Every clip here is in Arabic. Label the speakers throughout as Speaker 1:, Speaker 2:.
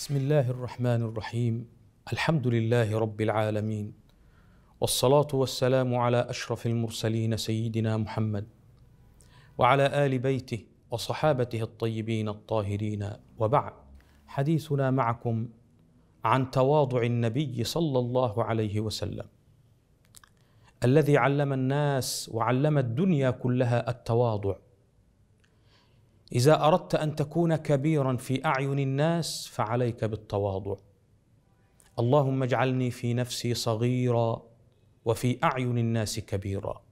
Speaker 1: بسم الله الرحمن الرحيم الحمد لله رب العالمين والصلاه والسلام على اشرف المرسلين سيدنا محمد وعلى ال بيته وصحابته الطيبين الطاهرين وبعد حديثنا معكم عن تواضع النبي صلى الله عليه وسلم الذي علم الناس وعلم الدنيا كلها التواضع اذا اردت ان تكون كبيرا في اعين الناس فعليك بالتواضع اللهم اجعلني في نفسي صغيرا وفي اعين الناس كبيرا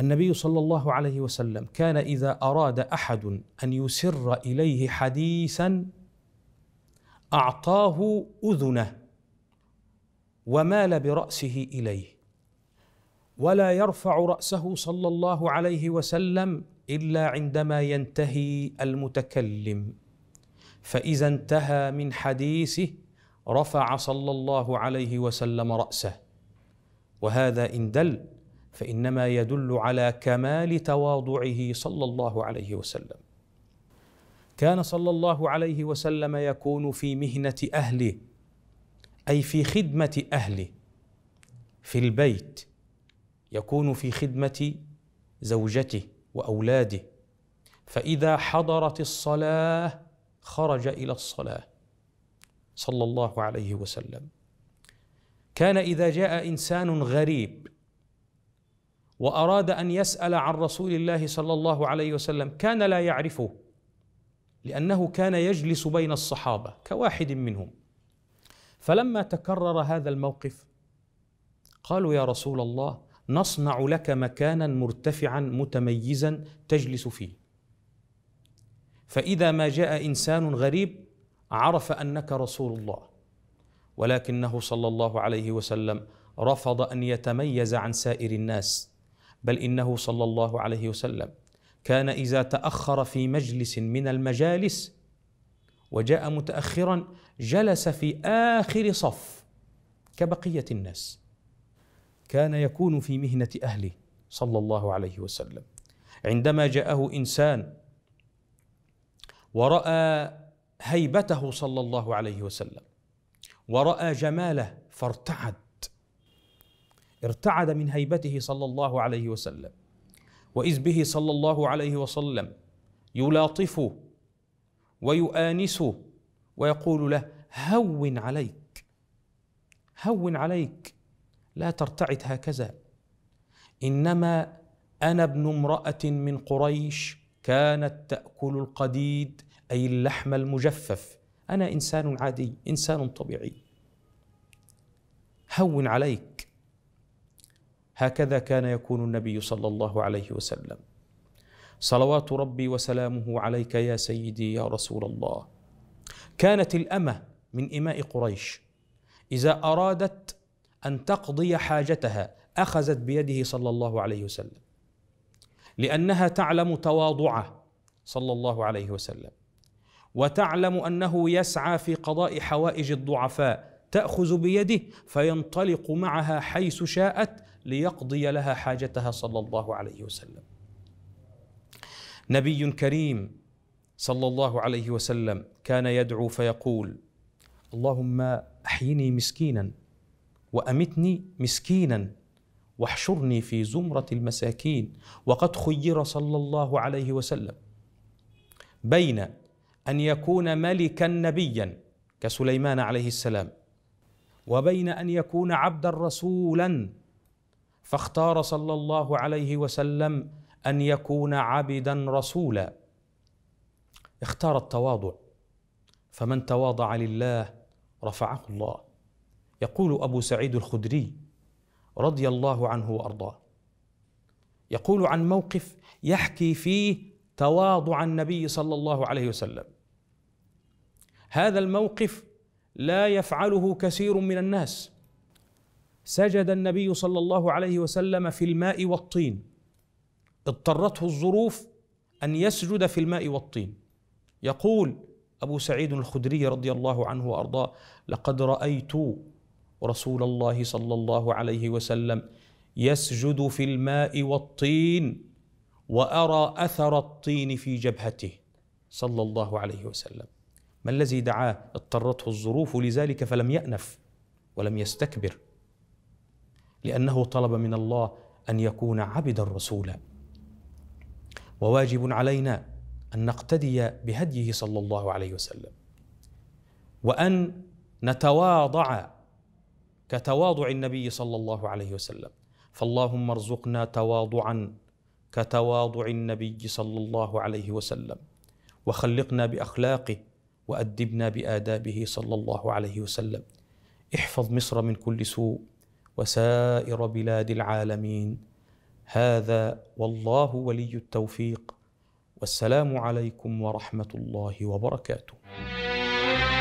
Speaker 1: النبي صلى الله عليه وسلم كان اذا اراد احد ان يسر اليه حديثا اعطاه اذنه ومال براسه اليه ولا يرفع راسه صلى الله عليه وسلم الا عندما ينتهي المتكلم فاذا انتهى من حديثه رفع صلى الله عليه وسلم راسه وهذا ان دل فانما يدل على كمال تواضعه صلى الله عليه وسلم كان صلى الله عليه وسلم يكون في مهنه اهله اي في خدمه اهله في البيت يكون في خدمه زوجته واولاده فاذا حضرت الصلاه خرج الى الصلاه صلى الله عليه وسلم كان اذا جاء انسان غريب واراد ان يسال عن رسول الله صلى الله عليه وسلم كان لا يعرفه لانه كان يجلس بين الصحابه كواحد منهم فلما تكرر هذا الموقف قالوا يا رسول الله نصنع لك مكانا مرتفعا متميزا تجلس فيه فاذا ما جاء انسان غريب عرف انك رسول الله ولكنه صلى الله عليه وسلم رفض ان يتميز عن سائر الناس بل انه صلى الله عليه وسلم كان اذا تاخر في مجلس من المجالس وجاء متاخرا جلس في اخر صف كبقيه الناس كان يكون في مهنه اهله صلى الله عليه وسلم عندما جاءه انسان وراى هيبته صلى الله عليه وسلم وراى جماله فارتعد ارتعد من هيبته صلى الله عليه وسلم واذ به صلى الله عليه وسلم يلاطفه ويؤانسه ويقول له هون عليك هون عليك لا ترتعد هكذا انما انا ابن امراه من قريش كانت تاكل القديد اي اللحم المجفف انا انسان عادي انسان طبيعي هون عليك هكذا كان يكون النبي صلى الله عليه وسلم صلوات ربي وسلامه عليك يا سيدي يا رسول الله كانت الامه من اماء قريش اذا ارادت أن تقضي حاجتها أخذت بيده صلى الله عليه وسلم لأنها تعلم تواضعه صلى الله عليه وسلم وتعلم أنه يسعى في قضاء حوائج الضعفاء تأخذ بيده فينطلق معها حيث شاءت ليقضي لها حاجتها صلى الله عليه وسلم نبي كريم صلى الله عليه وسلم كان يدعو فيقول اللهم احيني مسكينا وامتني مسكينا واحشرني في زمره المساكين وقد خير صلى الله عليه وسلم بين ان يكون ملكا نبيا كسليمان عليه السلام وبين ان يكون عبدا رسولا فاختار صلى الله عليه وسلم ان يكون عبدا رسولا اختار التواضع فمن تواضع لله رفعه الله يقول أبو سعيد الخدري رضي الله عنه وأرضاه يقول عن موقف يحكي فيه تواضع النبي صلى الله عليه وسلم هذا الموقف لا يفعله كثير من الناس سجد النبي صلى الله عليه وسلم في الماء والطين اضطرته الظروف ان يسجد في الماء والطين يقول ابو سعيد الخدري رضي الله عنه وارضاه لقد رايت رسول الله صلى الله عليه وسلم يسجد في الماء والطين وارى اثر الطين في جبهته صلى الله عليه وسلم ما الذي دعاه اضطرته الظروف لذلك فلم يانف ولم يستكبر لانه طلب من الله ان يكون عبدا رسولا وواجب علينا ان نقتدي بهديه صلى الله عليه وسلم وان نتواضع كتواضع النبي صلى الله عليه وسلم فاللهم ارزقنا تواضعا كتواضع النبي صلى الله عليه وسلم وخلقنا باخلاقه وادبنا بادابه صلى الله عليه وسلم احفظ مصر من كل سوء وسائر بلاد العالمين هذا والله ولي التوفيق والسلام عليكم ورحمه الله وبركاته